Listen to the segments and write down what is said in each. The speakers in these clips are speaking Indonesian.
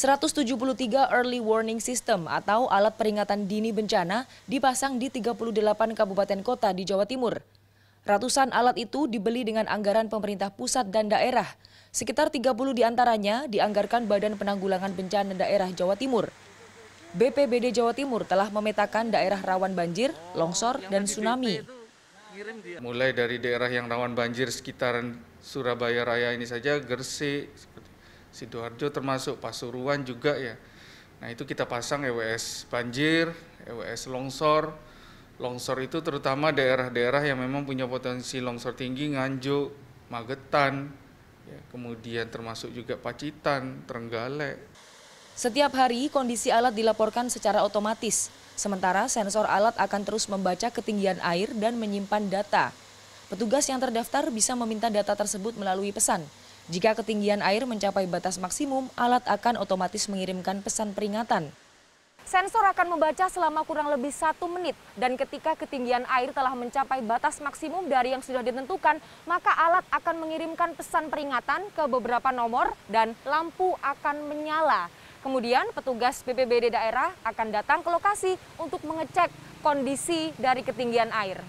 173 early warning system atau alat peringatan dini bencana dipasang di 38 kabupaten kota di Jawa Timur. Ratusan alat itu dibeli dengan anggaran pemerintah pusat dan daerah. Sekitar 30 diantaranya dianggarkan Badan Penanggulangan Bencana Daerah Jawa Timur. BPBD Jawa Timur telah memetakan daerah rawan banjir, longsor, dan tsunami. Mulai dari daerah yang rawan banjir sekitaran Surabaya Raya ini saja, Gresik, Sidoarjo termasuk Pasuruan juga ya. Nah itu kita pasang EWS banjir, EWS longsor. Longsor itu terutama daerah-daerah yang memang punya potensi longsor tinggi, Nganjuk, Magetan, ya, kemudian termasuk juga Pacitan, Trenggalek. Setiap hari kondisi alat dilaporkan secara otomatis, sementara sensor alat akan terus membaca ketinggian air dan menyimpan data. Petugas yang terdaftar bisa meminta data tersebut melalui pesan. Jika ketinggian air mencapai batas maksimum, alat akan otomatis mengirimkan pesan peringatan. Sensor akan membaca selama kurang lebih satu menit dan ketika ketinggian air telah mencapai batas maksimum dari yang sudah ditentukan, maka alat akan mengirimkan pesan peringatan ke beberapa nomor dan lampu akan menyala. Kemudian petugas BPBD daerah akan datang ke lokasi untuk mengecek kondisi dari ketinggian air.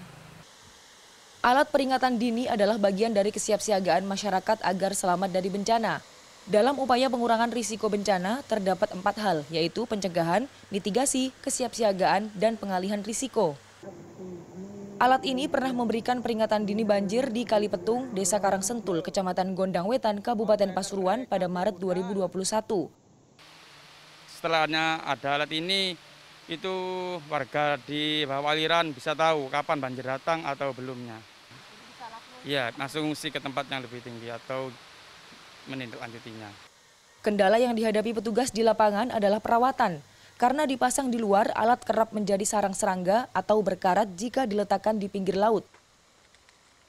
Alat peringatan dini adalah bagian dari kesiapsiagaan masyarakat agar selamat dari bencana. Dalam upaya pengurangan risiko bencana, terdapat empat hal, yaitu pencegahan, mitigasi, kesiapsiagaan, dan pengalihan risiko. Alat ini pernah memberikan peringatan dini banjir di Kalipetung, Desa Karangsentul, Kecamatan Gondang Wetan, Kabupaten Pasuruan pada Maret 2021. Setelahnya ada alat ini, itu warga di bawah aliran bisa tahu kapan banjir datang atau belumnya. Iya, langsung ngungsi ke tempat yang lebih tinggi atau menindaklanjutinya. Kendala yang dihadapi petugas di lapangan adalah perawatan. Karena dipasang di luar, alat kerap menjadi sarang serangga atau berkarat jika diletakkan di pinggir laut.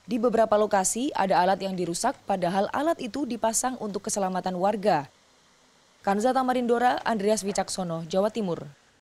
Di beberapa lokasi ada alat yang dirusak padahal alat itu dipasang untuk keselamatan warga. Kanza Tamarindora, Andreas Wicaksono, Jawa Timur.